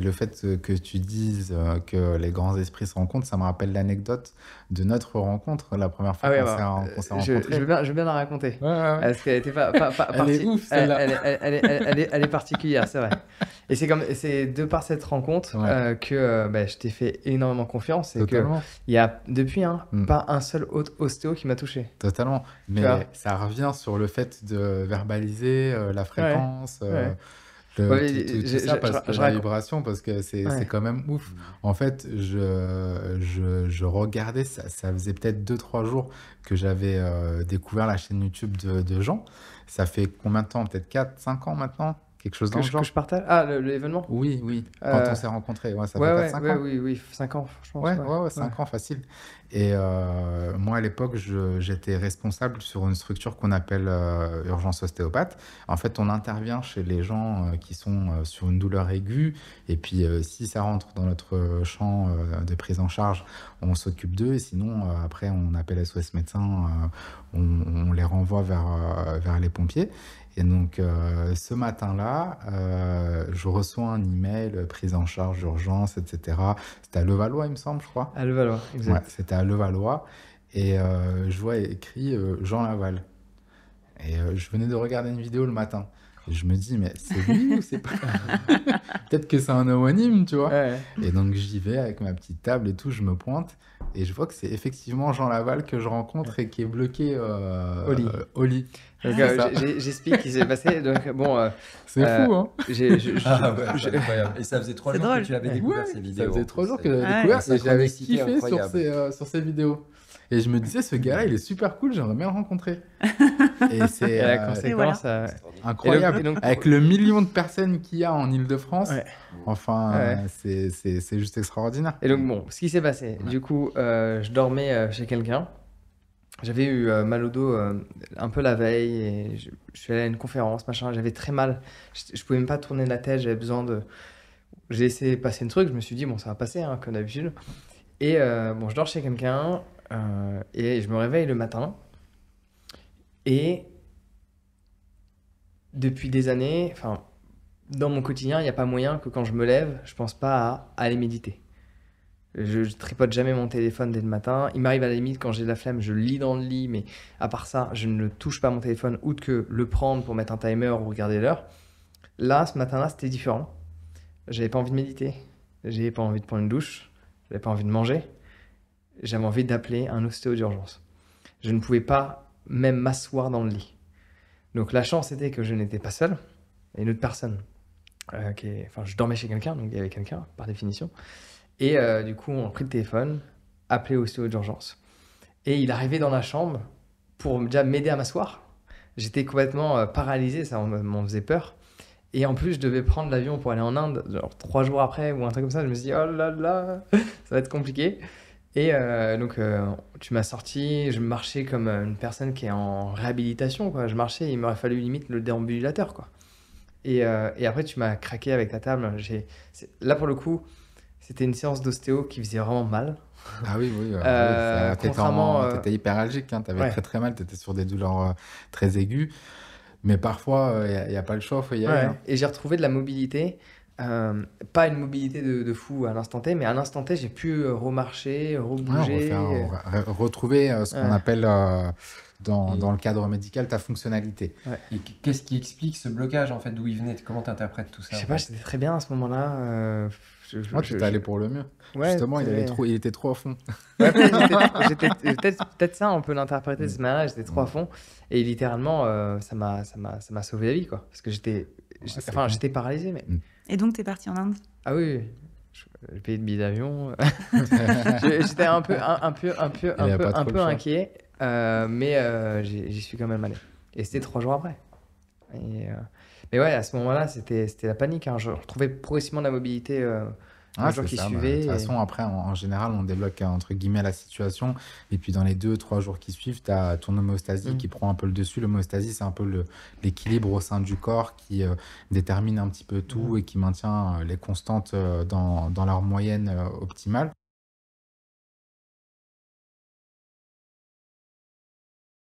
Et le fait euh, que tu dises euh, que les grands esprits se rencontrent, ça me rappelle l'anecdote de notre rencontre, la première fois ah qu'on s'est bah, rencontrés. Je, veux bien, la raconter. Parce qu'elle était pas, elle est elle, elle, est, particulière, c'est vrai. Et c'est comme, c'est de par cette rencontre euh, que bah, je t'ai fait énormément confiance et que il y a depuis hein, hmm. pas un seul autre ostéo qui m'a touché. Totalement. Mais ça revient sur le fait de verbaliser la fréquence. Te, ouais, ça parce que la vibration, parce que c'est quand même ouf. Mm. En fait, je, regardais, ça, ça faisait peut-être 2-3 jours que j'avais euh, découvert la chaîne YouTube de, de Jean. Ça fait combien de temps Peut-être 4-5 ans maintenant Quelque chose que je, Que je partage Ah, l'événement Oui, oui. Euh, Quand on s'est rencontrés. Ouais, ça fait ouais, 5 ans. Oui, oui, 5 ans, franchement. Ouais, ouais, 5 ans, facile. Et euh, moi, à l'époque, j'étais responsable sur une structure qu'on appelle euh, urgence ostéopathe. En fait, on intervient chez les gens qui sont sur une douleur aiguë. Et puis, si ça rentre dans notre champ de prise en charge, on s'occupe d'eux. Et sinon, après, on appelle SOS médecin, on, on, les renvoie vers, vers les pompiers. Et donc, euh, ce matin-là, euh, je reçois un email euh, prise en charge d'urgence, etc. C'était à Levallois, il me semble, je crois. À Levallois, exact. c'était à Levallois. Et je vois écrit Jean Laval. Et je venais de regarder une vidéo le matin. Et je me dis, mais c'est lui ou c'est pas Peut-être que c'est un homonyme, tu vois. Et donc, j'y vais avec ma petite table et tout, je me pointe. Et je vois que c'est effectivement Jean Laval que je rencontre et qui est bloqué au Au lit. J'explique ce qui s'est passé. Donc, bon, euh, c'est fou, euh, hein j'ai, ah incroyable. Et ça faisait trois jours que tu avais découvert ouais, ces vidéos. Ça faisait trois jours que j'avais ah, découvert et j'avais kiffé sur ces, euh, sur ces vidéos. Et je me disais, ce gars-là, il est super cool, j'aimerais bien le rencontrer. et c'est la euh, conséquence incroyable. Et donc, Avec le million de personnes qu'il y a en Ile-de-France, enfin, ouais. c'est juste extraordinaire. Et donc, bon, ce qui s'est passé, du coup, je dormais chez quelqu'un j'avais eu euh, mal au dos euh, un peu la veille et je, suis allé à une conférence, machin, j'avais très mal. Je, ne pouvais même pas tourner la tête, j'avais besoin de. J'ai essayé de passer un truc, je me suis dit, bon, ça va passer, hein, comme d'habitude. Et euh, bon, je dors chez quelqu'un et je me réveille le matin. Et depuis des années, enfin, dans mon quotidien, il n'y a pas moyen que quand je me lève, je pense pas à aller méditer. Je, tripote jamais mon téléphone dès le matin. Il m'arrive à la limite quand j'ai de la flemme, je lis dans le lit, mais à part ça, je ne touche pas mon téléphone, outre que le prendre pour mettre un timer ou regarder l'heure. Là, ce matin-là, c'était différent. J'avais pas envie de méditer, j'avais pas envie de prendre une douche, j'avais pas envie de manger. J'avais envie d'appeler un ostéo d'urgence. Je ne pouvais pas même m'asseoir dans le lit. Donc la chance était que je n'étais pas seul, et une autre personne. Euh, enfin, je dormais chez quelqu'un, donc il y avait quelqu'un, par définition. Et euh, du coup, on a pris le téléphone, appelé au studio d'urgence. Et il arrivait dans la chambre pour déjà m'aider à m'asseoir. J'étais complètement euh, paralysé, ça m'en faisait peur. Et en plus, je devais prendre l'avion pour aller en Inde, genre trois jours après ou un truc comme ça. Je me suis dit, oh là là, ça va être compliqué. Et euh, donc, tu m'as sorti, je marchais comme une personne qui est en réhabilitation, quoi. Je marchais, il m'aurait fallu limite le déambulateur, quoi. Et, et après, tu m'as craqué avec ta table. Là, pour le coup, c'était une séance d'ostéo qui faisait vraiment mal. Ah oui, oui. Euh, ah tu Euh, t'étais étais hyperalgique, hein, avais très très mal, tu étais sur des douleurs euh, très aiguës. Mais parfois, il euh, n'y a, pas le choix, faut y aller. Hein. Et j'ai retrouvé de la mobilité euh, pas une mobilité de, fou à l'instant T, mais à l'instant T, j'ai pu euh, remarcher, rebouger. retrouver euh, ce qu'on appelle dans, dans, le cadre médical ta fonctionnalité. qu'est-ce qui explique ce blocage en fait D'où il venait Comment tu interprètes tout ça Je sais pas, j'étais très bien à ce moment-là. Moi, tu étais allé pour le mieux. Justement, il, avait trop, il était trop à fond. peut-être ça, on peut l'interpréter de ce manière J'étais trop à fond. Et littéralement, ça m'a sauvé la vie. Quoi, parce que j'étais enfin, j'étais paralysé, mais. Mm. Et donc, tu es parti en Inde Ah oui, j'ai payé de billets d'avion. Euh. J'étais un peu, un, peu, un peu, un peu, un peu inquiet, euh, mais euh, j'y suis quand même allé. Et c'était trois jours après. Et, mais ouais, à ce moment-là, c'était la panique. Hein. Je retrouvais progressivement de la mobilité un jour qui bah, suivait. de toute euh, façon, après, en, général, on débloque euh, entre guillemets la situation. Et puis, dans les deux, trois jours qui suivent, tu as ton homostasie mm. qui prend un peu le dessus. L'homostasie, c'est un peu l'équilibre au sein du corps qui euh, détermine un petit peu tout mm. et qui maintient les constantes dans leur moyenne optimale.